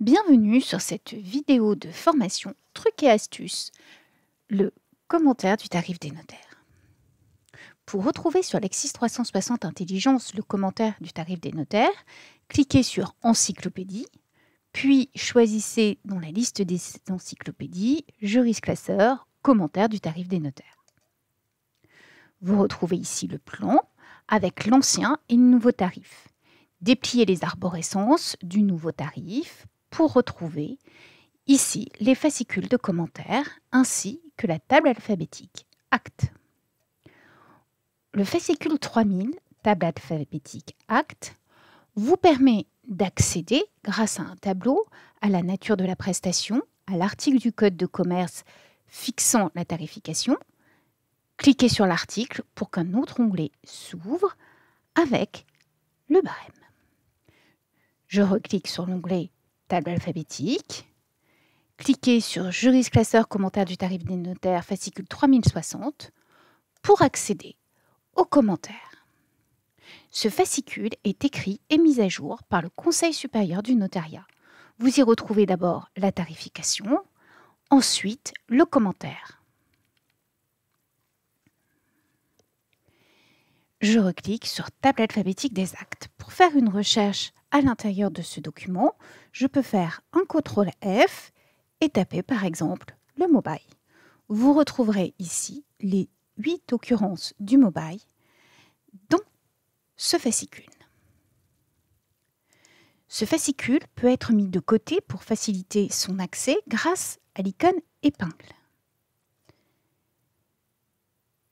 Bienvenue sur cette vidéo de formation trucs et astuces, le commentaire du tarif des notaires. Pour retrouver sur l'Exis 360 Intelligence le commentaire du tarif des notaires, cliquez sur Encyclopédie, puis choisissez dans la liste des encyclopédies Jurisclasseur, commentaire du tarif des notaires. Vous retrouvez ici le plan avec l'ancien et le nouveau tarif. Dépliez les arborescences du nouveau tarif pour retrouver ici les fascicules de commentaires ainsi que la table alphabétique Acte ». Le fascicule 3000, table alphabétique Acte » vous permet d'accéder, grâce à un tableau, à la nature de la prestation, à l'article du Code de commerce fixant la tarification. Cliquez sur l'article pour qu'un autre onglet s'ouvre avec le barème. Je reclique sur l'onglet table alphabétique. Cliquez sur classeur commentaire du tarif des notaires, fascicule 3060, pour accéder aux commentaires. Ce fascicule est écrit et mis à jour par le Conseil supérieur du notariat. Vous y retrouvez d'abord la tarification, ensuite le commentaire. Je reclique sur Table alphabétique des actes pour faire une recherche à l'intérieur de ce document, je peux faire un CTRL F et taper par exemple le mobile. Vous retrouverez ici les 8 occurrences du mobile dans ce fascicule. Ce fascicule peut être mis de côté pour faciliter son accès grâce à l'icône épingle.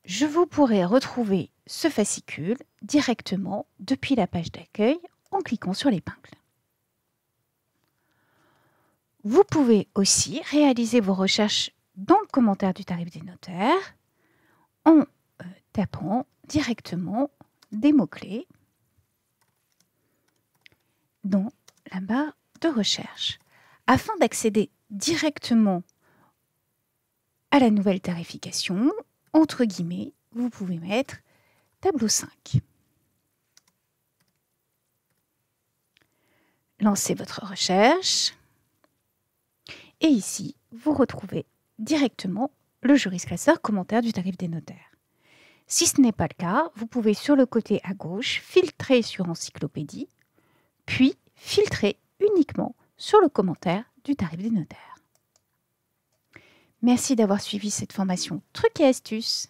Je vous pourrai retrouver ce fascicule directement depuis la page d'accueil en cliquant sur l'épingle. Vous pouvez aussi réaliser vos recherches dans le commentaire du tarif des notaires en euh, tapant directement des mots-clés dans la barre de recherche. Afin d'accéder directement à la nouvelle tarification, entre guillemets, vous pouvez mettre tableau 5. lancez votre recherche. Et ici, vous retrouvez directement le jurisclasseur commentaire du tarif des notaires. Si ce n'est pas le cas, vous pouvez sur le côté à gauche filtrer sur encyclopédie, puis filtrer uniquement sur le commentaire du tarif des notaires. Merci d'avoir suivi cette formation Trucs et astuces.